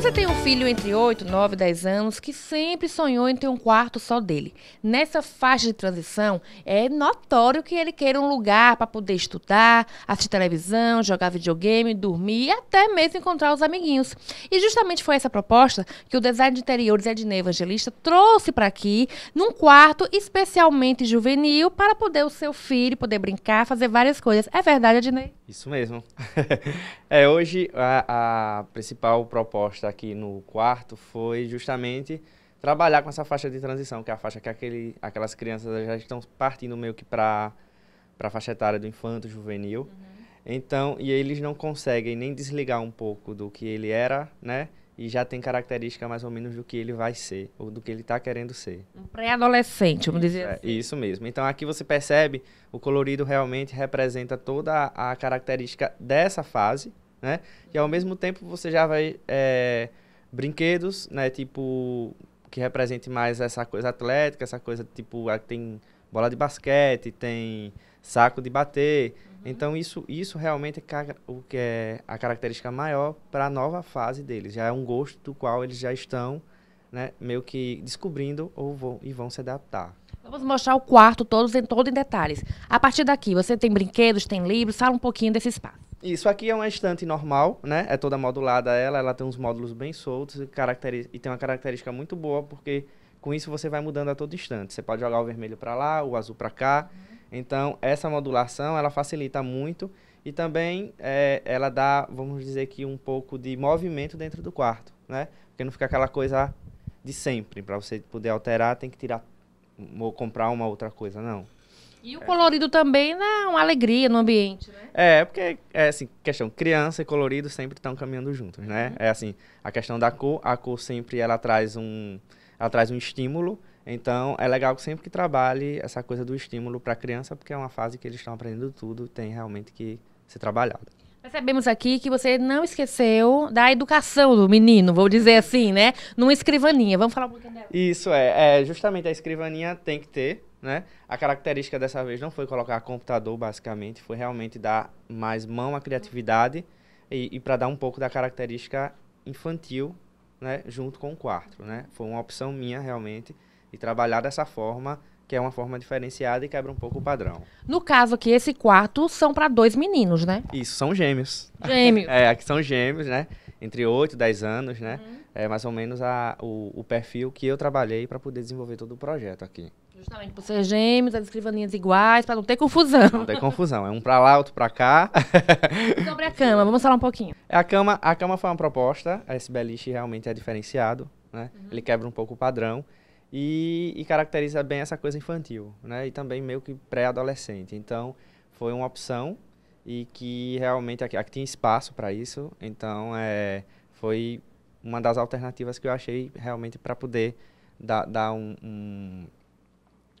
você tem um filho entre 8, 9 10 anos que sempre sonhou em ter um quarto só dele, nessa faixa de transição é notório que ele queira um lugar para poder estudar, assistir televisão, jogar videogame, dormir e até mesmo encontrar os amiguinhos. E justamente foi essa proposta que o design de interiores Ednei Evangelista trouxe para aqui, num quarto especialmente juvenil, para poder o seu filho poder brincar, fazer várias coisas. É verdade, Ednei? Isso mesmo. é, hoje a, a, principal proposta aqui no quarto foi justamente trabalhar com essa faixa de transição, que é a faixa que aquele, aquelas crianças já estão partindo meio que para a faixa etária do infanto juvenil. Uhum. Então, e eles não conseguem nem desligar um pouco do que ele era, né? e já tem característica mais ou menos do que ele vai ser, ou do que ele está querendo ser. Um pré-adolescente, vamos dizer é, assim. Isso mesmo. Então aqui você percebe, o colorido realmente representa toda a, a característica dessa fase, né? E ao mesmo tempo você já vai... É, brinquedos, né? Tipo, que represente mais essa coisa atlética, essa coisa, tipo, tem bola de basquete, tem saco de bater. Uhum. Então isso, isso realmente é o que é a característica maior para a nova fase deles. Já é um gosto do qual eles já estão né, meio que descobrindo ou vão, e vão se adaptar. Vamos mostrar o quarto todos em todo em detalhes. A partir daqui, você tem brinquedos, tem livros, fala um pouquinho desse espaço. Isso aqui é uma estante normal, né? É toda modulada ela, ela tem uns módulos bem soltos e, e tem uma característica muito boa porque com isso você vai mudando a todo instante. Você pode jogar o vermelho para lá, o azul para cá. Uhum. Então essa modulação ela facilita muito e também é, ela dá, vamos dizer que um pouco de movimento dentro do quarto, né? Porque não fica aquela coisa de sempre. Para você poder alterar tem que tirar ou comprar uma outra coisa, não. E o é. colorido também dá né? uma alegria no ambiente, né? É, porque é assim, questão criança e colorido sempre estão caminhando juntos, né? Uhum. É assim, a questão da cor, a cor sempre ela traz um ela traz um estímulo. Então, é legal que sempre que trabalhe essa coisa do estímulo para a criança, porque é uma fase que eles estão aprendendo tudo, tem realmente que ser trabalhada. Percebemos aqui que você não esqueceu da educação do menino, vou dizer assim, né? Numa escrivaninha. Vamos falar um pouquinho dela. Isso, é, é. justamente a escrivaninha tem que ter, né? A característica dessa vez não foi colocar computador, basicamente, foi realmente dar mais mão à criatividade e, e para dar um pouco da característica infantil né, junto com o quarto, né? Foi uma opção minha realmente e trabalhar dessa forma, que é uma forma diferenciada e quebra um pouco o padrão. No caso aqui, esse quarto são para dois meninos, né? Isso, são gêmeos. Gêmeos. é, aqui são gêmeos, né? Entre 8 e 10 anos, né? Uhum é mais ou menos a, o, o perfil que eu trabalhei para poder desenvolver todo o projeto aqui. Justamente por ser gêmeos, as escrivaninhas iguais, para não ter confusão. Não ter confusão, é um para lá, outro para cá. Sobre a cama, vamos falar um pouquinho. É, a cama, a cama foi uma proposta, a beliche realmente é diferenciado, né? Uhum. Ele quebra um pouco o padrão e, e, caracteriza bem essa coisa infantil, né? E também meio que pré-adolescente. Então, foi uma opção e que realmente aqui, aqui tinha espaço para isso, então é, foi uma das alternativas que eu achei realmente para poder dar, dar um, um,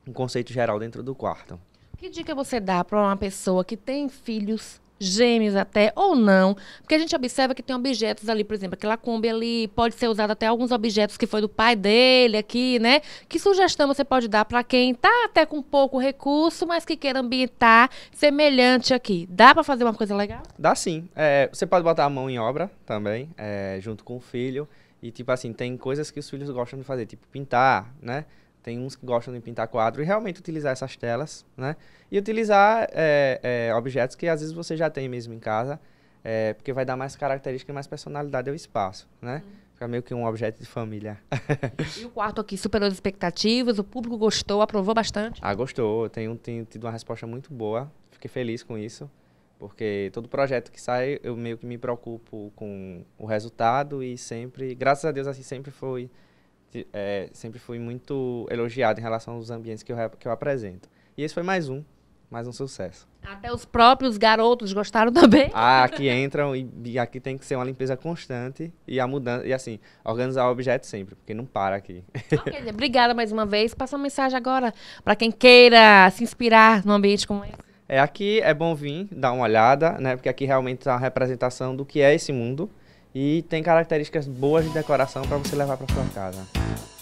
um conceito geral dentro do quarto. Que dica você dá para uma pessoa que tem filhos gêmeos até, ou não, porque a gente observa que tem objetos ali, por exemplo, aquela Kombi ali pode ser usada até alguns objetos que foi do pai dele aqui, né? Que sugestão você pode dar para quem tá até com pouco recurso, mas que queira ambientar semelhante aqui? Dá para fazer uma coisa legal? Dá sim. É, você pode botar a mão em obra também, é, junto com o filho. E, tipo assim, tem coisas que os filhos gostam de fazer, tipo pintar, né? Tem uns que gostam de pintar quadro e realmente utilizar essas telas, né? E utilizar é, é, objetos que às vezes você já tem mesmo em casa, é, porque vai dar mais característica e mais personalidade ao espaço, né? Uhum. Fica meio que um objeto de família. e o quarto aqui superou as expectativas, o público gostou, aprovou bastante? Ah, gostou. Tenho, tenho tido uma resposta muito boa. Fiquei feliz com isso, porque todo projeto que sai, eu meio que me preocupo com o resultado e sempre, graças a Deus, assim sempre foi é, sempre fui muito elogiado em relação aos ambientes que eu, que eu apresento. E esse foi mais um, mais um sucesso. Até os próprios garotos gostaram também. Ah, aqui entram e, e, aqui tem que ser uma limpeza constante e a mudança e assim, organizar o objeto sempre, porque não para aqui. Okay, obrigada mais uma vez. Passa uma mensagem agora para quem queira se inspirar num ambiente como esse. É, aqui é bom vir, dar uma olhada, né? Porque aqui realmente está a representação do que é esse mundo, e tem características boas de decoração para você levar para sua casa.